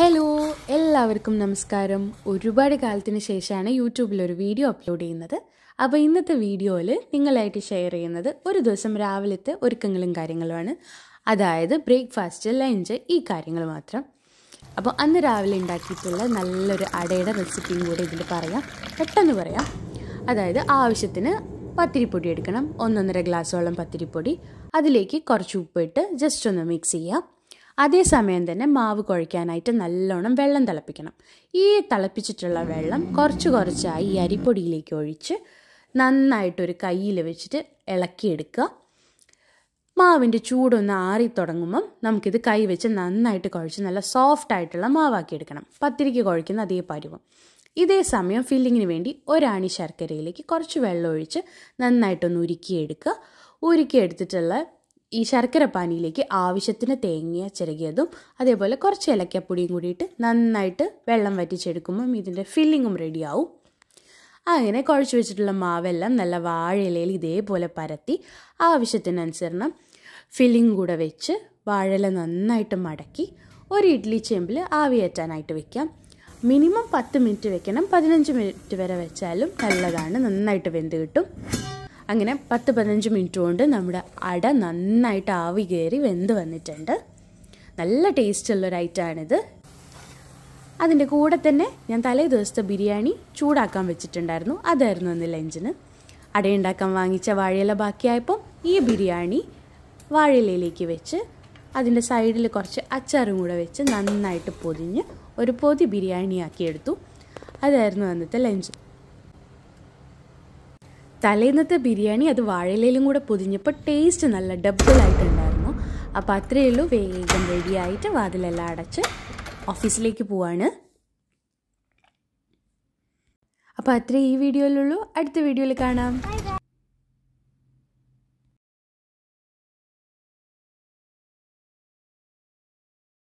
hello എല്ലാവർക്കും നമസ്കാരം ഒരുപാട് കാലത്തിന് ശേഷമാണ് ഒരു വീഡിയോ അപ്ലോഡ് ചെയ്യുന്നത് അപ്പോൾ ഇന്നത്തെ വീഡിയോയിൽ നിങ്ങളായിട്ട് ഷെയർ ചെയ്യുന്നത് ഒരു ദിവസം രാവിലത്തെ ഒരുക്കങ്ങളും കാര്യങ്ങളുമാണ് അതായത് ബ്രേക്ക്ഫാസ്റ്റ് ലഞ്ച് ഈ കാര്യങ്ങൾ മാത്രം അപ്പോൾ അന്ന് രാവിലെ ഉണ്ടാക്കിയിട്ടുള്ള നല്ലൊരു അടയുടെ റെസിപ്പിയും കൂടെ ഇതിൽ പറയാം പെട്ടെന്ന് പറയാം അതായത് ആവശ്യത്തിന് പത്തിരിപ്പൊടി എടുക്കണം ഒന്നൊന്നര ഗ്ലാസ്സോളം പത്തിരിപ്പൊടി അതിലേക്ക് കുറച്ച് ഉപ്പിട്ട് ജസ്റ്റ് ഒന്ന് മിക്സ് ചെയ്യാം അതേസമയം തന്നെ മാവ് കുഴയ്ക്കാനായിട്ട് നല്ലോണം വെള്ളം തിളപ്പിക്കണം ഈ തിളപ്പിച്ചിട്ടുള്ള വെള്ളം കുറച്ച് കുറച്ചായി ഈ അരിപ്പൊടിയിലേക്ക് ഒഴിച്ച് നന്നായിട്ടൊരു കയ്യിൽ വെച്ചിട്ട് ഇളക്കിയെടുക്കുക മാവിൻ്റെ ചൂടൊന്ന് ആറി തുടങ്ങുമ്പം നമുക്കിത് വെച്ച് നന്നായിട്ട് കുഴച്ച് നല്ല സോഫ്റ്റ് ആയിട്ടുള്ള മാവാക്കി എടുക്കണം പത്തിരിക്ക് കുഴക്കുന്ന അതേ പരുവം ഇതേ സമയം ഫില്ലിങ്ങിന് വേണ്ടി ഒരാണി ശർക്കരയിലേക്ക് കുറച്ച് വെള്ളം ഒഴിച്ച് നന്നായിട്ടൊന്ന് ഉരുക്കിയെടുക്കുക ഉരുക്കിയെടുത്തിട്ടുള്ള ഈ പാനിയിലേക്ക് ആവശ്യത്തിന് തേങ്ങ ചിരകിയതും അതേപോലെ കുറച്ച് ഏലക്കപ്പൊടിയും കൂടിയിട്ട് നന്നായിട്ട് വെള്ളം വറ്റിച്ചെടുക്കുമ്പം ഇതിൻ്റെ ഫില്ലിങ്ങും റെഡിയാവും അങ്ങനെ കുഴച്ച് വെച്ചിട്ടുള്ള മാവെല്ലാം നല്ല വാഴയിലയിൽ ഇതേപോലെ പരത്തി ആവശ്യത്തിനനുസരണം ഫില്ലിംഗ് കൂടെ വെച്ച് വാഴയില നന്നായിട്ട് മടക്കി ഒരു ഇഡ്ഡലി ചെമ്പിൽ ആവിയേറ്റാനായിട്ട് വെക്കാം മിനിമം പത്ത് മിനിറ്റ് വെക്കണം പതിനഞ്ച് മിനിറ്റ് വരെ വെച്ചാലും നല്ലതാണ് നന്നായിട്ട് വെന്ത് കിട്ടും അങ്ങനെ പത്ത് പതിനഞ്ച് മിനിറ്റ് കൊണ്ട് നമ്മുടെ അട നന്നായിട്ട് ആവി കയറി വെന്ത് വന്നിട്ടുണ്ട് നല്ല ടേസ്റ്റുള്ളൊരു ഐറ്റമാണിത് അതിൻ്റെ കൂടെ തന്നെ ഞാൻ തലേ ദിവസത്തെ ബിരിയാണി ചൂടാക്കാൻ വെച്ചിട്ടുണ്ടായിരുന്നു അതായിരുന്നു അന്ന് ലഞ്ചിന് അടയുണ്ടാക്കാൻ വാങ്ങിച്ച വാഴയില ബാക്കിയായപ്പോൾ ഈ ബിരിയാണി വാഴയിലയിലേക്ക് വെച്ച് അതിൻ്റെ സൈഡിൽ കുറച്ച് അച്ചാറും കൂടെ വെച്ച് നന്നായിട്ട് പൊതിഞ്ഞ് ഒരു പൊതി ബിരിയാണിയാക്കിയെടുത്തു അതായിരുന്നു അന്നത്തെ ലഞ്ച് തലേന്നത്തെ ബിരിയാണി അത് വാഴയിലും കൂടെ പൊതിഞ്ഞപ്പോൾ ടേസ്റ്റ് നല്ല ഡബിളായിട്ടുണ്ടായിരുന്നു അപ്പോൾ അത്രയേ ഉള്ളൂ വേഗം റെഡിയായിട്ട് വാതിലെല്ലാം അടച്ച് ഓഫീസിലേക്ക് പോവാണ് അപ്പോൾ അത്രേ ഈ വീഡിയോയിലുള്ളൂ അടുത്ത വീഡിയോയിൽ കാണാം